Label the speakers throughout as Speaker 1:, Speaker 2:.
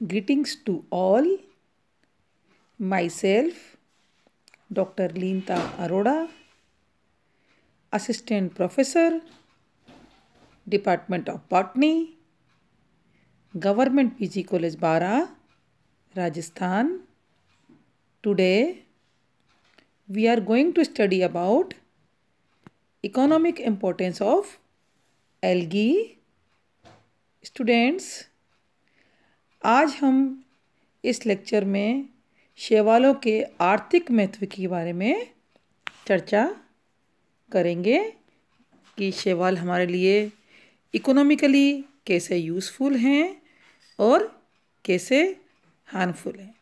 Speaker 1: Greetings to all. Myself, Dr. Linta Arora, Assistant Professor, Department of Botany, Government PG College Bara, Rajasthan. Today, we are going to study about economic importance of algae. Students, आज हम इस lecture में शैवालों के आर्थिक महत्व के बारे में चर्चा करेंगे कि शैवाल हमारे लिए इकोनॉमिकली कैसे यूज़फुल हैं और कैसे हार्मफुल हैं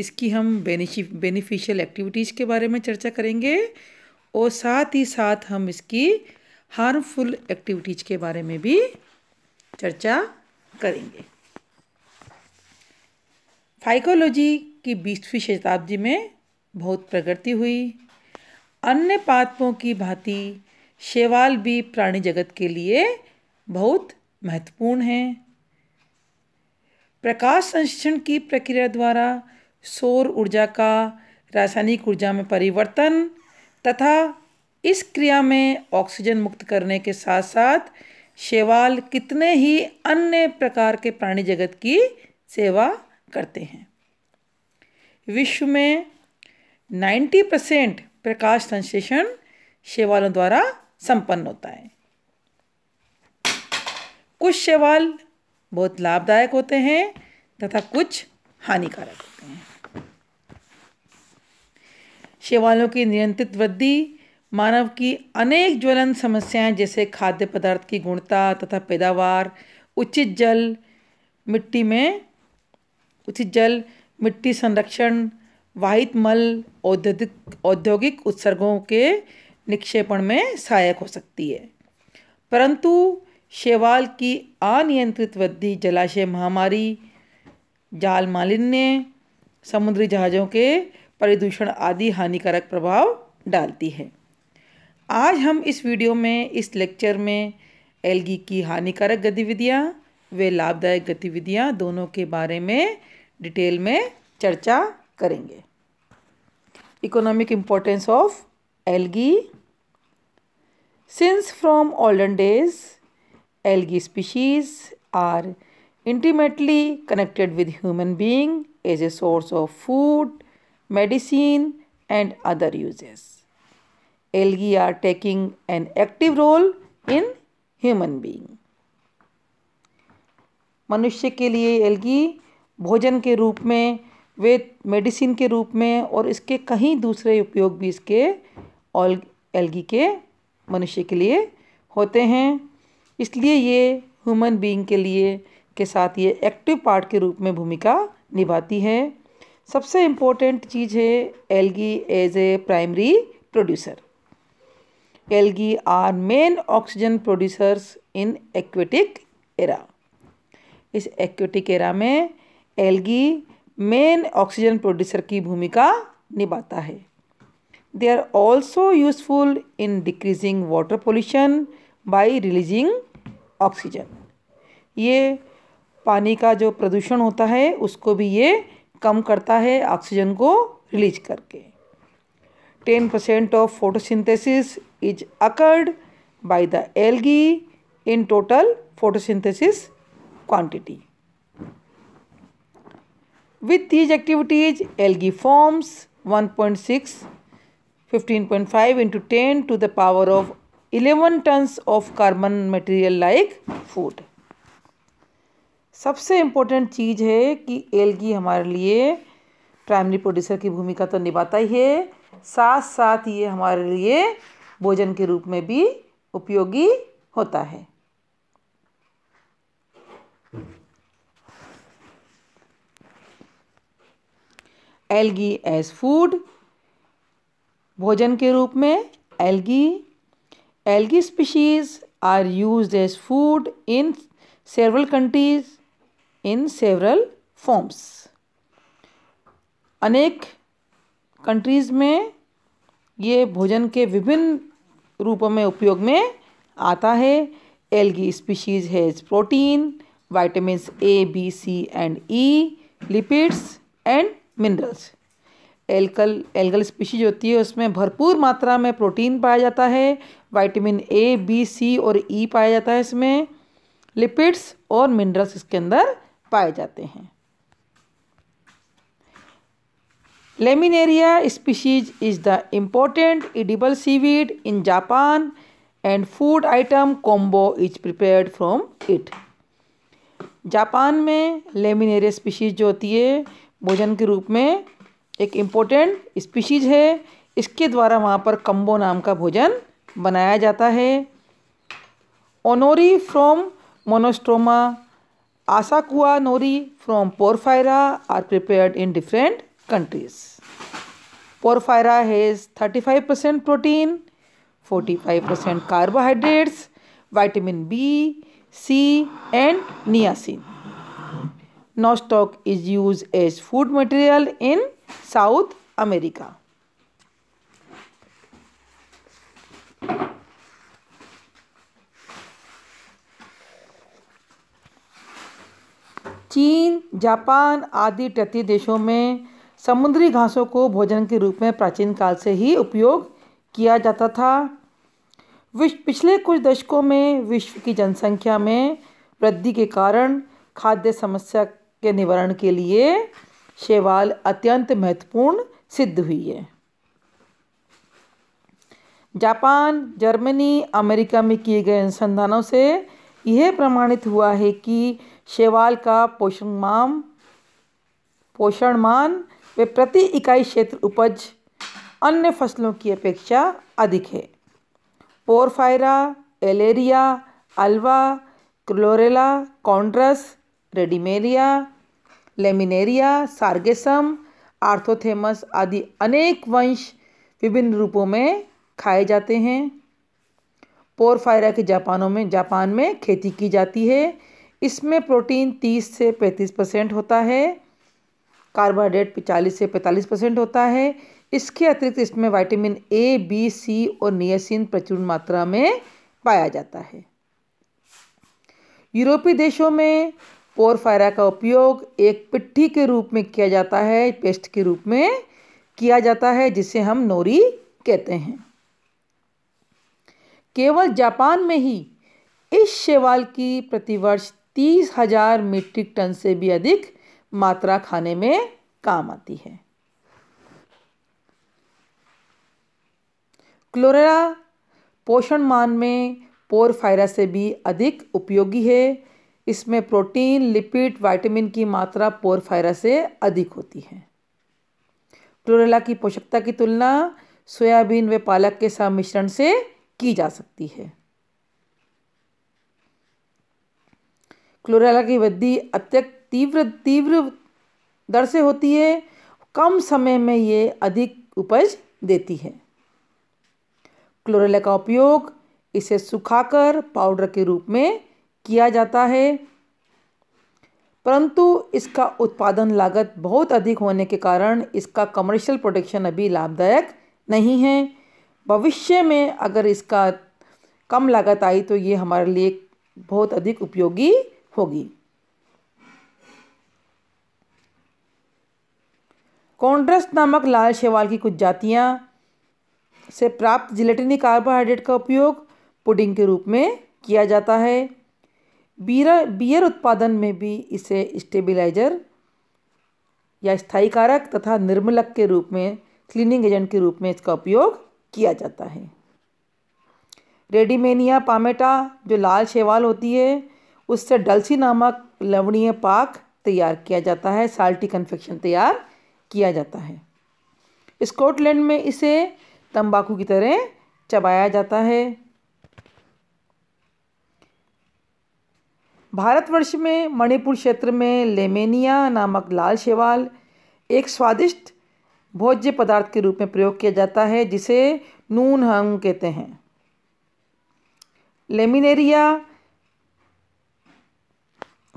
Speaker 1: इसकी हम बेनिफि बेनिफिशियल एक्टिविटीज़ के बारे में चर्चा करेंगे और साथ ही साथ हम इसकी हार्मफुल एक्टिविटीज़ के बारे में भी चर्चा करेंगे साइकोलॉजी की बीसवीं शताब्दी में बहुत प्रगति हुई अन्य पात्रों की भांति शेवाल भी प्राणी जगत के लिए बहुत महत्वपूर्ण हैं प्रकाश संश्लेषण की प्रक्रिया द्वारा सौर ऊर्जा का रासायनिक ऊर्जा में परिवर्तन तथा इस क्रिया में ऑक्सीजन मुक्त करने के साथ साथ शेवाल कितने ही अन्य प्रकार के प्राणी जगत की सेवा करते हैं विश्व में 90 परसेंट प्रकाश संश्लेषण शैवालों द्वारा संपन्न होता है कुछ शैवाल बहुत लाभदायक होते हैं तथा कुछ हानिकारक होते हैं शैवालों की नियंत्रित वृद्धि मानव की अनेक ज्वलन समस्याएं जैसे खाद्य पदार्थ की गुणता तथा पैदावार उचित जल मिट्टी में उचित जल मिट्टी संरक्षण वाहित मल औद्योगिक औद्योगिक उत्सर्गों के निक्षेपण में सहायक हो सकती है परंतु शेवाल की अनियंत्रित वृद्धि जलाशय महामारी जाल मालिन्य समुद्री जहाज़ों के प्रदूषण आदि हानिकारक प्रभाव डालती है आज हम इस वीडियो में इस लेक्चर में एलगी की हानिकारक गतिविधियाँ वे लाभदायक गतिविधियाँ दोनों के बारे में डिटेल में चर्चा करेंगे economic importance of algae since from olden days algae species are intimately connected with human being as a source of food medicine and other uses algae are taking an active role in human being मनुष्य के लिए algae भोजन के रूप में वे medicine के रूप में और इसके कहीं दूसरे उपयोग भी इसके ऑल एलगी के मनुष्य के लिए होते हैं इसलिए ये ह्यूमन बीइंग के लिए के साथ ये एक्टिव पार्ट के रूप में भूमिका निभाती है सबसे इम्पोर्टेंट चीज़ है algae as a primary producer algae are main oxygen producers in aquatic area इस एक्वेटिक एरा में एल्गी मेन ऑक्सीजन प्रोड्यूसर की भूमिका निभाता है they are also useful in decreasing water pollution by releasing oxygen ये पानी का जो प्रदूषण होता है उसको भी ये कम करता है ऑक्सीजन को रिलीज करके ten percent of photosynthesis is occurred by the algae in total photosynthesis quantity With these activities, algae forms 1.6 15.5 into 10 to the power of 11 tons of carbon material like food. सबसे important चीज़ है कि algae हमारे लिए primary producer की भूमिका तो निभाता ही है साथ साथ ये हमारे लिए भोजन के रूप में भी उपयोगी होता है एल्गी एज फूड भोजन के रूप में algae algae species are use as food in several countries in several forms अनेक कंट्रीज़ में ये भोजन के विभिन्न रूपों में उपयोग में आता है algae species has protein vitamins A B C and E lipids and minerals algal algal species होती है उसमें भरपूर मात्रा में प्रोटीन पाया जाता है वाइटामिन ए बी सी और ई e पाया जाता है इसमें लिपिड्स और मिनरल्स इसके अंदर पाए जाते हैं Laminaria species is the important edible seaweed in Japan and food item kombu is prepared from it Japan में लेमिनेरिया स्पीशीज जो होती है भोजन के रूप में एक इम्पोर्टेंट स्पीशीज है इसके द्वारा वहाँ पर कम्बो नाम का भोजन बनाया जाता है aonori from Monostroma asakusa nori from Porphyra are prepared in different five percent protein 35% five 45% carbohydrates vitamin B C and niacin stock is used as food material in south america चीन जापान आदि तटीय देशों में समुद्री घासों को भोजन के रूप में प्राचीन काल से ही उपयोग किया जाता था विश्व पिछले कुछ दशकों में विश्व की जनसंख्या में वृद्धि के कारण खाद्य समस्या के निवारण के लिए शैवाल अत्यंत महत्वपूर्ण सिद्ध हुई है जापान जर्मनी अमेरिका में किए गए अनुसंधानों से यह प्रमाणित हुआ है कि शैवाल का पोषण माम पोषण मान वे प्रति इकाई क्षेत्र उपज अन्य फसलों की अपेक्षा अधिक है Porphyra Alaria Ulva Chlorella Chondrus Rhodymenia Laminaria Sargassum Arthrothamnus आदि अनेक वंश विभिन्न रूपों में खाए जाते हैं पोरफायरा के जापानों में जापान में खेती की जाती है इसमें प्रोटीन 30 से 35 परसेंट होता है कार्बोहाइड्रेट 40 से 45 परसेंट होता है इसके अतिरिक्त इसमें विटामिन ए बी सी और नियसिन प्रचुर मात्रा में पाया जाता है यूरोपीय देशों में पोरफायरा का उपयोग एक पिट्ठी के रूप में किया जाता है पेस्ट के रूप में किया जाता है जिसे हम नोरी कहते हैं केवल जापान में ही इस शैवाल की प्रतिवर्ष तीस हजार मीट्रिक टन से भी अधिक मात्रा खाने में काम आती है क्लोरेरा पोषण मान में पोरफायरा से भी अधिक उपयोगी है इसमें प्रोटीन लिपिड विटामिन की मात्रा पोरफायरा से अधिक होती है क्लोरेला की पोषकता की तुलना सोयाबीन व पालक के सम्मिश्रण से की जा सकती है क्लोरेला की वृद्धि अत्यंत तीव्र तीव्र दर से होती है कम समय में ये अधिक उपज देती है क्लोरेला का उपयोग इसे सुखाकर पाउडर के रूप में किया जाता है परंतु इसका उत्पादन लागत बहुत अधिक होने के कारण इसका कमर्शियल प्रोडक्शन अभी लाभदायक नहीं है भविष्य में अगर इसका कम लागत आई तो ये हमारे लिए बहुत अधिक उपयोगी होगी कॉन्ड्रस नामक लाल शैवाल की कुछ जातियाँ से प्राप्त जिलेटिनी कार्बोहाइड्रेट का उपयोग पुडिंग के रूप में किया जाता है बीरा बियर उत्पादन में भी इसे स्टेबिलाइजर या स्थायी कारक तथा निर्मलक के रूप में क्लीनिंग एजेंट के रूप में इसका उपयोग किया जाता है रेडीमेनिया पामेटा जो लाल शेवाल होती है उससे डलसी नामक लवणीय पाक तैयार किया जाता है साल्टी कन्फेक्शन तैयार किया जाता है स्कॉटलैंड में इसे तंबाकू की तरह चबाया जाता है भारतवर्ष में मणिपुर क्षेत्र में लेमेनिया नामक लाल शेवाल एक स्वादिष्ट भोज्य पदार्थ के रूप में प्रयोग किया जाता है जिसे नून हंग कहते हैं लेमिनेरिया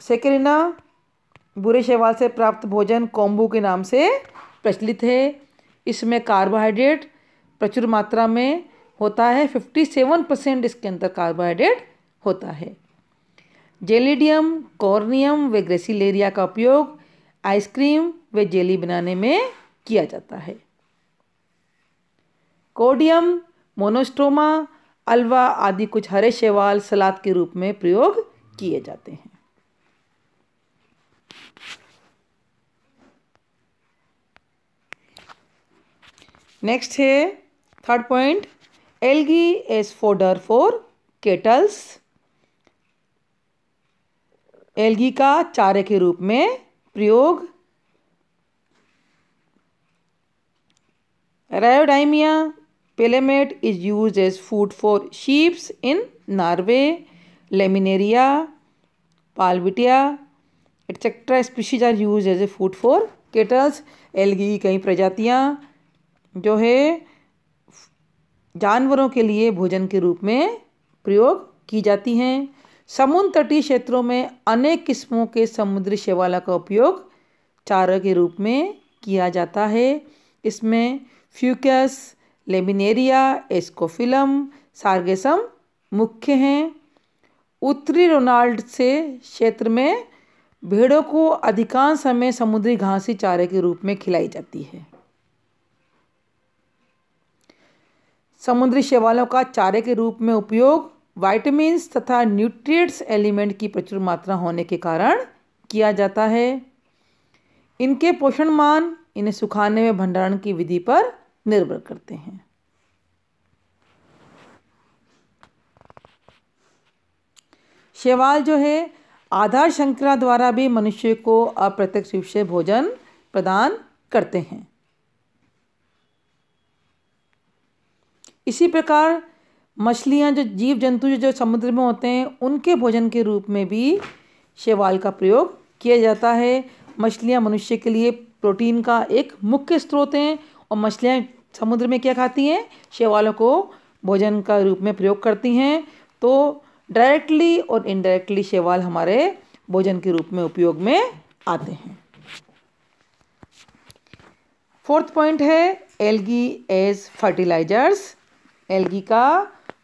Speaker 1: सेकेरिना बुरे शैवाल से प्राप्त भोजन कोम्बू के नाम से प्रचलित है इसमें कार्बोहाइड्रेट प्रचुर मात्रा में होता है फिफ्टी सेवन परसेंट इसके अंदर कार्बोहाइड्रेट होता है जेलिडियम कॉर्नियम व ग्रेसिलेरिया का उपयोग आइसक्रीम व जेली बनाने में किया जाता है कोडियम मोनोस्ट्रोमा अलवा आदि कुछ हरे शैवाल सलाद के रूप में प्रयोग किए जाते हैं नेक्स्ट है third point algae as fodder for cattles algae का चारे के रूप में प्रयोग Rhodymenia palmata is use as food for sheeps in Norway Laminaria Pelvetia etcetera species are use as a food for cattles algae कई प्रजातियाँ जो है जानवरों के लिए भोजन के रूप में प्रयोग की जाती हैं समुद्र तटीय क्षेत्रों में अनेक किस्मों के समुद्री शैवाला का उपयोग चारा के रूप में किया जाता है इसमें फ्यूकस लेमिनेरिया एस्कोफिलम सार्गेसम मुख्य हैं उत्तरी रोनाल्ड से क्षेत्र में भेड़ों को अधिकांश समय समुद्री घासी चारे के रूप में खिलाई जाती है समुद्री शैवालों का चारे के रूप में उपयोग वाइटमिन्स तथा न्यूट्रिएंट्स एलिमेंट की प्रचुर मात्रा होने के कारण किया जाता है इनके पोषण मान इन्हें सुखाने में भंडारण की विधि पर निर्भर करते हैं शैवाल जो है आधार श्रृंखला द्वारा भी मनुष्य को अप्रत्यक्ष रूप से भोजन प्रदान करते हैं इसी प्रकार मछलियाँ जो जीव जंतु जो समुद्र में होते हैं उनके भोजन के रूप में भी शैवाल का प्रयोग किया जाता है मछलियाँ मनुष्य के लिए प्रोटीन का एक मुख्य स्रोत हैं और मछलियाँ समुद्र में क्या खाती हैं शैवालों को भोजन का रूप में प्रयोग करती हैं तो डायरेक्टली और इनडायरेक्टली शैवाल हमारे भोजन के रूप में उपयोग में आते हैं फोर्थ पॉइंट है एल्गी एज फर्टिलाइजर्स एल्गी का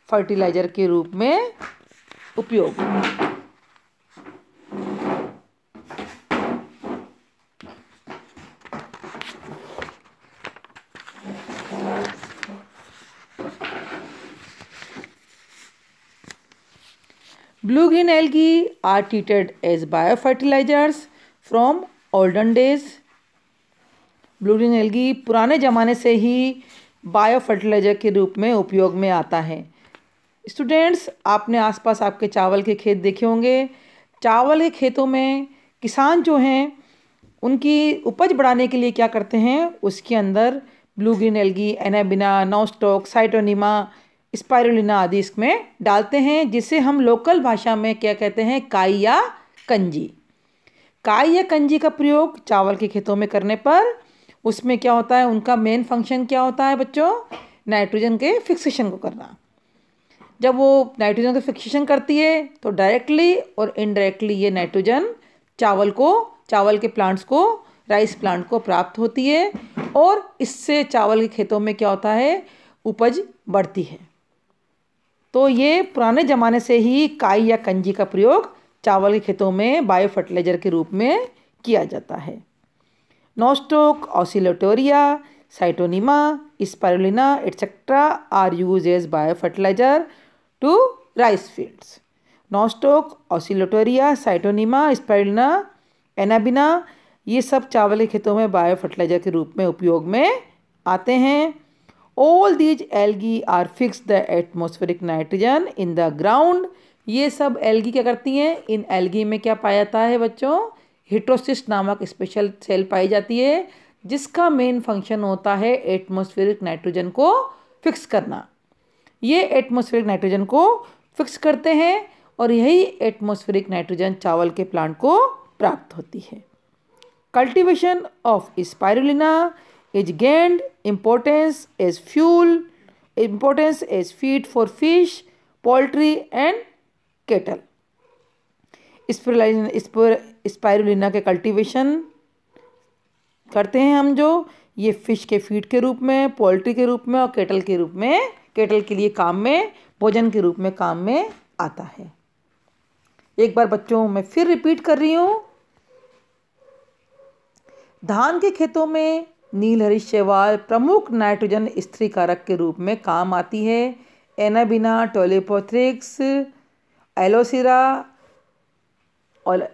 Speaker 1: फर्टिलाइजर के रूप में उपयोग blue green algae are treated as bio fertilizers from olden days blue green algae पुराने ज़माने से ही बायो फर्टिलाइजर के रूप में उपयोग में आता है स्टूडेंट्स आपने आसपास आपके चावल के खेत देखे होंगे चावल के खेतों में किसान जो हैं उनकी उपज बढ़ाने के लिए क्या करते हैं उसके अंदर blue green algae Anabaena Nostoc Scytonema Spirulina आदि इसमें डालते हैं जिसे हम लोकल भाषा में क्या कहते हैं काई या कंजी काई या कंजी का प्रयोग चावल के खेतों में करने पर उसमें क्या होता है उनका मेन फंक्शन क्या होता है बच्चों नाइट्रोजन के फिक्सेशन को करना जब वो नाइट्रोजन का फिक्सेशन करती है तो डायरेक्टली और इनडायरेक्टली ये नाइट्रोजन चावल को चावल के प्लांट्स को राइस प्लांट को प्राप्त होती है और इससे चावल के खेतों में क्या होता है उपज बढ़ती है तो ये पुराने ज़माने से ही काई या कंजी का प्रयोग चावल के खेतों में बायो फर्टिलाइजर के रूप में किया जाता है Nostoc Oscillatoria Scytonema Spirulina etcetera are use as bio fertilizer to rice fields Nostoc Oscillatoria Scytonema Spirulina Anabaena ये सब चावल के खेतों में बायो फर्टिलाइजर के रूप में उपयोग में आते हैं all these algae are fix the atmospheric nitrogen in the ground ये सब एल्गी क्या करती हैं इन एल्गी में क्या पाया जाता है बच्चों हिट्रोसिस नामक स्पेशल सेल पाई जाती है जिसका मेन फंक्शन होता है एटमोस्फेरिक नाइट्रोजन को फिक्स करना ये एटमोस्फेरिक नाइट्रोजन को फिक्स करते हैं और यही एटमोस्फेरिक नाइट्रोजन चावल के प्लांट को प्राप्त होती है cultivation of Spirulina is gained importance as fuel importance as feed for fish poultry and cattle Spirulina के कल्टीवेशन करते हैं हम जो ये फिश के फीड के रूप में पोल्ट्री के रूप में और केटल के रूप में केटल के लिए काम में भोजन के रूप में काम में आता है एक बार बच्चों मैं फिर रिपीट कर रही हूँ धान के खेतों में हरी शैवाल प्रमुख नाइट्रोजन स्त्री कारक के रूप में काम आती है Anabaena Tolypothrix Aulosira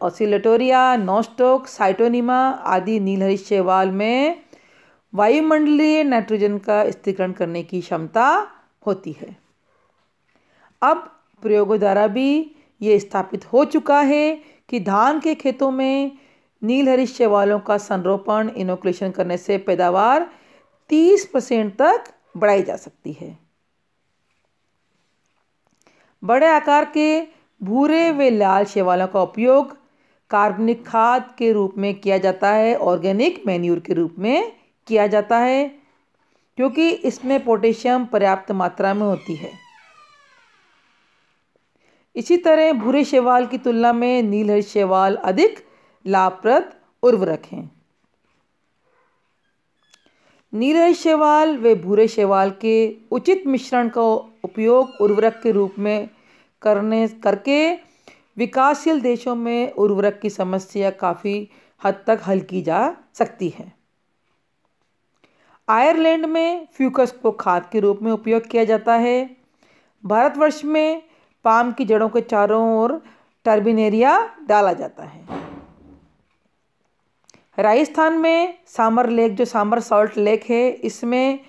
Speaker 1: Oscillatoria Nostoc Scytonema आदि हरी शैवाल में वायुमंडलीय नाइट्रोजन का स्थिरीकरण करने की क्षमता होती है अब प्रयोगों द्वारा भी ये स्थापित हो चुका है कि धान के खेतों में नीलहरित शैवालों का संरोपण इनोकुलेशन करने से पैदावार 30 परसेंट तक बढ़ाई जा सकती है बड़े आकार के भूरे व लाल शैवालों का उपयोग कार्बनिक खाद के रूप में किया जाता है ऑर्गेनिक मैन्यूर के रूप में किया जाता है क्योंकि इसमें पोटेशियम पर्याप्त मात्रा में होती है इसी तरह भूरे शैवाल की तुलना में नीलहर शैवाल अधिक लाभप्रद उर्वरक हैं नीलहर शैवाल व भूरे शैवाल के उचित मिश्रण का उपयोग उर्वरक के रूप में करने करके विकासशील देशों में उर्वरक की समस्या काफ़ी हद तक हल की जा सकती है आयरलैंड में फ्यूकस को खाद के रूप में उपयोग किया जाता है भारतवर्ष में पाम की जड़ों के चारों ओर टर्बिनेरिया डाला जाता है राजस्थान में सामर लेक जो सामर सॉल्ट लेक है इसमें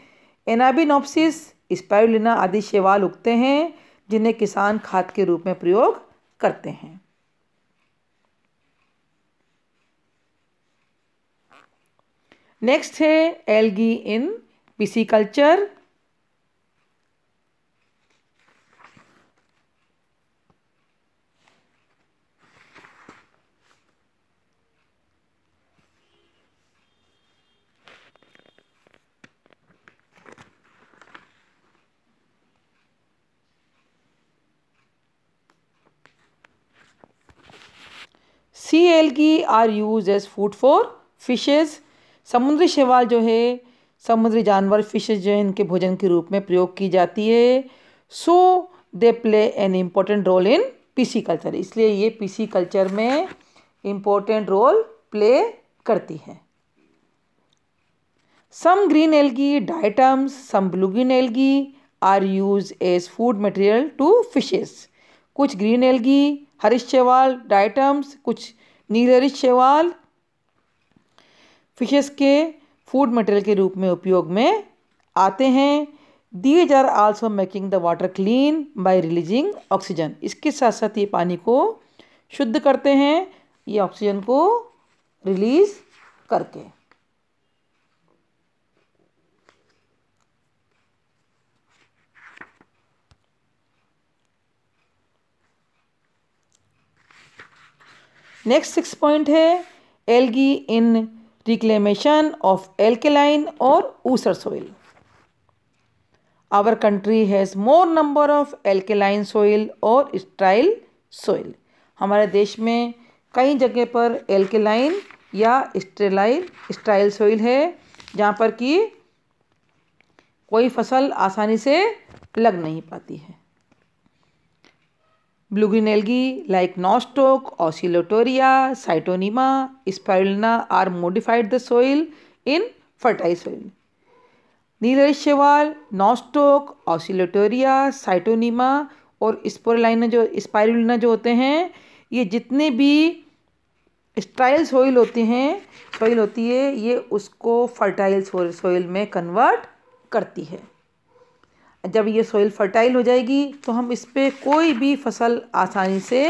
Speaker 1: एनाबिनोप्सिस स्पायोलिना आदि शैवाल उगते हैं जिन्हें किसान खाद के रूप में प्रयोग करते हैं नेक्स्ट है algae in pisciculture Sea algae are used as food for fishes समुद्री शैवाल जो है समुद्री जानवर फिशेज जो है इनके भोजन के रूप में प्रयोग की जाती है so they play an important role in pisciculture इसलिए ये पीसी कल्चर में इम्पोर्टेंट रोल प्ले करती है some green algae diatoms some blue green algae are use as food material to fishes कुछ ग्रीन एल्गी हरिश diatoms कुछ नीलरिश fishes के फूड मटेरियल के रूप में उपयोग में आते हैं these are also making the water clean by releasing oxygen इसके साथ साथ ये पानी को शुद्ध करते हैं ये ऑक्सीजन को रिलीज करके नेक्स्ट सिक्स पॉइंट है algae in reclamation of alkaline or oozer soil. Our country has more number of alkaline soil और sterile soil. हमारे देश में कई जगह पर alkaline या स्टेलाइल स्टाइल सोइल है जहाँ पर कि कोई फसल आसानी से लग नहीं पाती है blue green algae like Nostoc Oscillatoria Scytonema Spirulina are modified the soil in fertile soil नीलरिशेवाल नॉस्टोक ऑसिलोटोरिया साइटोनिमा और स्पोरलाइना जो स्पाइरुलना जो होते हैं ये जितने भी स्टाइल सोइल होते हैं सोइल होती है ये उसको फर्टाइल सोइल में कन्वर्ट करती है जब ये सोइल फर्टाइल हो जाएगी तो हम इस पर कोई भी फसल आसानी से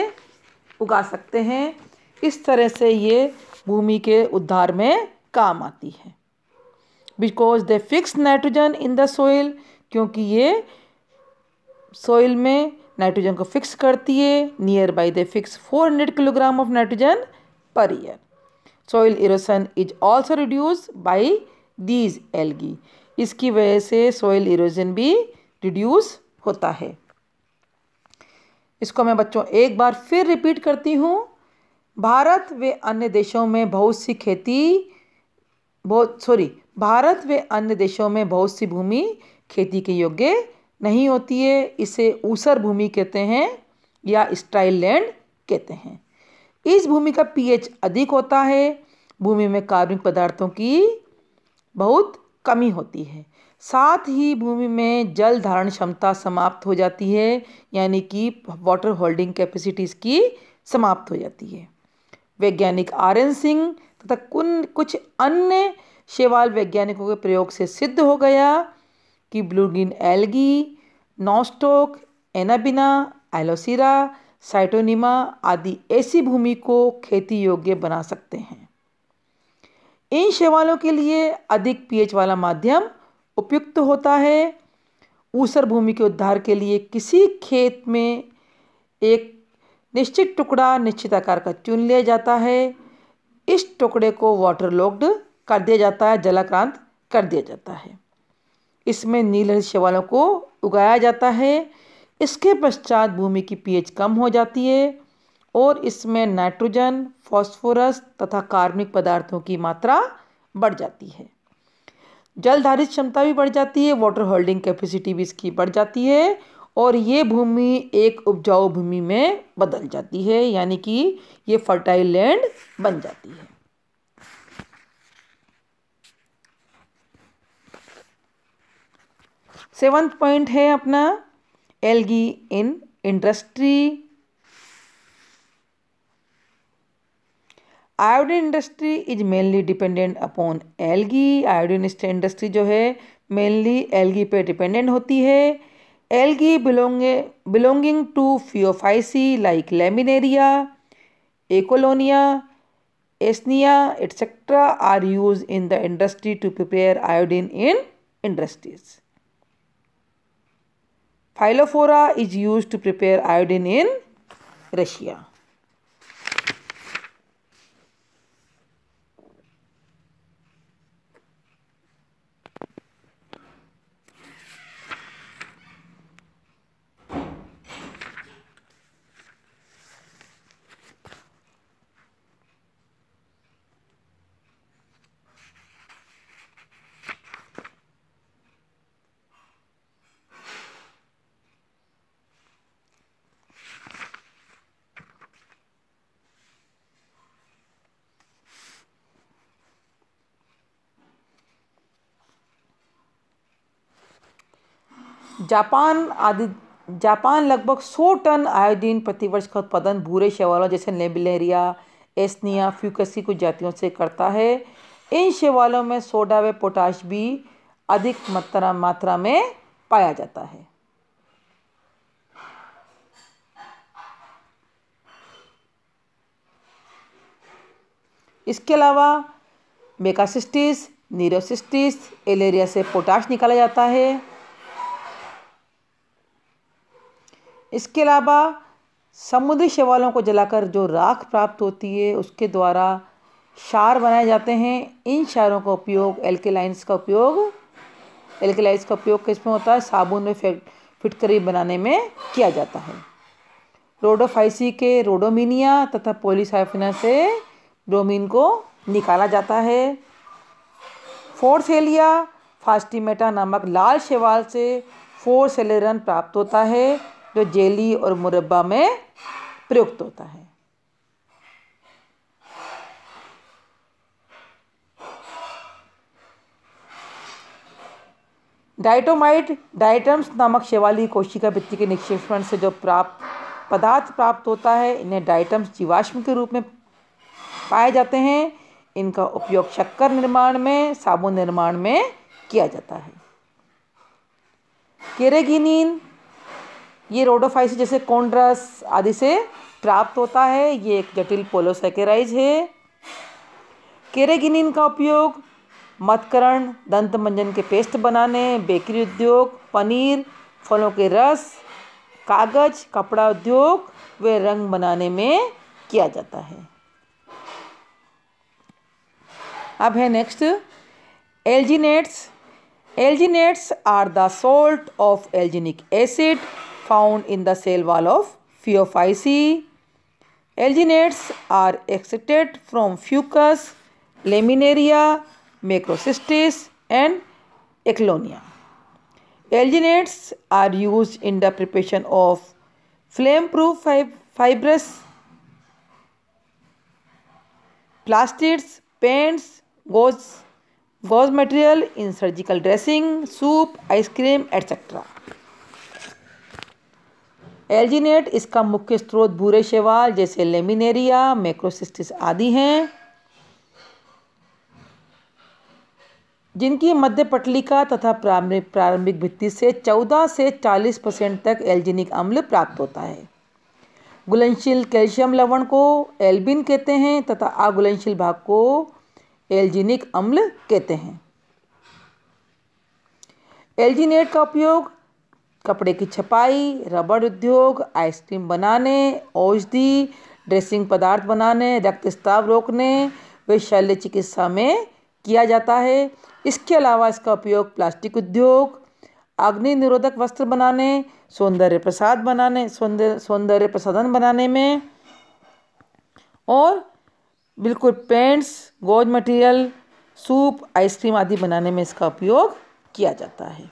Speaker 1: उगा सकते हैं इस तरह से ये भूमि के उद्धार में काम आती है because they fix nitrogen in the soil क्योंकि ये सोइल में नाइट्रोजन को फिक्स करती है nearby they fix four hundred kilogram of nitrogen per year soil erosion is also reduce by these algae इसकी वजह से सोइल इरोजन भी रिड्यूस होता है इसको मैं बच्चों एक बार फिर रिपीट करती हूँ भारत व अन्य देशों में बहुत सी खेती बहुत सॉरी भारत व अन्य देशों में बहुत सी भूमि खेती के योग्य नहीं होती है इसे ऊसर भूमि कहते हैं या स्टाइल लैंड कहते हैं इस भूमि का पीएच अधिक होता है भूमि में कार्बनिक पदार्थों की बहुत कमी होती है साथ ही भूमि में जल धारण क्षमता समाप्त हो जाती है यानी कि वाटर होल्डिंग कैपेसिटीज़ की समाप्त हो जाती है वैज्ञानिक आर एन सिंह तथा कुन कुछ अन्य शेवाल वैज्ञानिकों के प्रयोग से सिद्ध हो गया कि blue green algae Nostoc Anabaena Aulosira Scytonema आदि ऐसी भूमि को खेती योग्य बना सकते हैं इन शेवालों के लिए अधिक पीएच वाला माध्यम उपयुक्त होता है ऊसर भूमि के उद्धार के लिए किसी खेत में एक निश्चित टुकड़ा निश्चित आकार का चुन लिया जाता है इस टुकड़े को वाटर लॉक्ड कर दिया जाता है जलाक्रांत कर दिया जाता है इसमें नीलहरित शैवालों को उगाया जाता है इसके पश्चात भूमि की पीएच कम हो जाती है और इसमें नाइट्रोजन फॉस्फोरस तथा कार्बनिक पदार्थों की मात्रा बढ़ जाती है जल धारित क्षमता भी बढ़ जाती है वाटर होल्डिंग कैपेसिटी भी इसकी बढ़ जाती है और ये भूमि एक उपजाऊ भूमि में बदल जाती है यानी कि ये फर्टाइल लैंड बन जाती है सेवन्थ पॉइंट है अपना algae in industry iodine industry is mainly dependent upon algae iodine industry जो है मेनली एलगी पे डिपेंडेंट होती है algae belong belonging to Phaeophyceae like Laminaria Ecklonia Eisenia etcetera are use in the industry to prepare iodine in industries Phyllophora is use to prepare iodine in Russia Japan आदि Japan लगभग 100 ton iodine प्रतिवर्ष का उत्पादन भूरे शैवालों जैसे नेबिलेरिया एस्निया फ्यूकसी कुछ जातियों से करता है इन शैवालों में सोडा व पोटाश भी अधिक मात्रा मात्रा में पाया जाता है इसके अलावा मेकासिस्टिस नीरोसिस्टिस एलेरिया से पोटाश निकाला जाता है इसके अलावा समुद्री शैवालों को जलाकर जो राख प्राप्त होती है उसके द्वारा शार बनाए जाते हैं इन शारों का उपयोग एल्केलाइंस का उपयोग एल्केलाइंस का उपयोग किस में होता है साबुन में फिटकरी बनाने में किया जाता है रोडोफाइसी के रोडोमिनिया तथा पोलिसाइफिना से ब्रोमीन को निकाला जाता है फोरसेलिया फास्टिमेटा नामक लाल शैवाल से फोरसेलेरन प्राप्त होता है जो जेली और मुरब्बा में प्रयुक्त होता है डाइटोमाइट डाइटम्स नामक शेवाली कोशिका भित्ति के निक्षेपण से जो प्राप्त पदार्थ प्राप्त होता है इन्हें डाइटम्स जीवाश्म के रूप में पाए जाते हैं इनका उपयोग शक्कर निर्माण में साबुन निर्माण में किया जाता है केरेगिनिन ये रोडोफाइस जैसे कॉन्ड्रस आदि से प्राप्त होता है ये एक जटिल पोलोसेकेराइज है केरेगिनिन का उपयोग मतकरण दंत मंजन के पेस्ट बनाने बेकरी उद्योग पनीर फलों के रस कागज कपड़ा उद्योग वे रंग बनाने में किया जाता है अब है next alginates alginates are the salt of alginic acid found in the cell wall of Pheophyceae. Alginates are extracted from Fucus, Laminaria, Macrocystis and Echlonia. Alginates are used in the preparation of flame-proof fibrous plastids, paints, gauze, gauze material in surgical dressing, soup, ice cream, etc. Alginate इसका मुख्य स्रोत भूरे शैवाल जैसे laminaria मैक्रोसिस्टिस आदि हैं जिनकी मध्य पटलिका तथा प्रारंभिक प्रारंभिक भित्ति से 14 से 40 परसेंट तक एल्जीनिक अम्ल प्राप्त होता है गुलनशील कैल्शियम लवण को एल्बिन कहते हैं तथा अघुलनशील भाग को एल्जीनिक अम्ल कहते हैं एल्जीनेट का उपयोग कपड़े की छपाई रबड़ उद्योग आइसक्रीम बनाने औषधि ड्रेसिंग पदार्थ बनाने रक्तस्ताव रोकने व शल्य चिकित्सा में किया जाता है इसके अलावा इसका उपयोग प्लास्टिक उद्योग अग्नि निरोधक वस्त्र बनाने सौंदर्य प्रसाद बनाने सौंदर्य सौंदर्य प्रसाधन बनाने में और बिल्कुल पेंट्स गोज मटेरियल सूप आइसक्रीम आदि बनाने में इसका उपयोग किया जाता है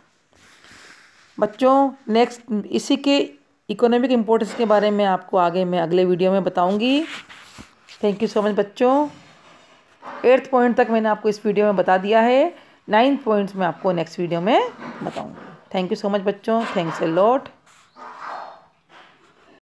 Speaker 1: बच्चों नेक्स्ट इसी के इकोनॉमिक इम्पोर्टेंस के बारे में आपको आगे मैं अगले वीडियो में बताऊंगी थैंक यू सो मच बच्चों एट्थ पॉइंट तक मैंने आपको इस वीडियो में बता दिया है नाइन्थ पॉइंट्स मैं आपको नेक्स्ट वीडियो में बताऊंगी थैंक यू सो मच बच्चों थैंक्स ए लॉट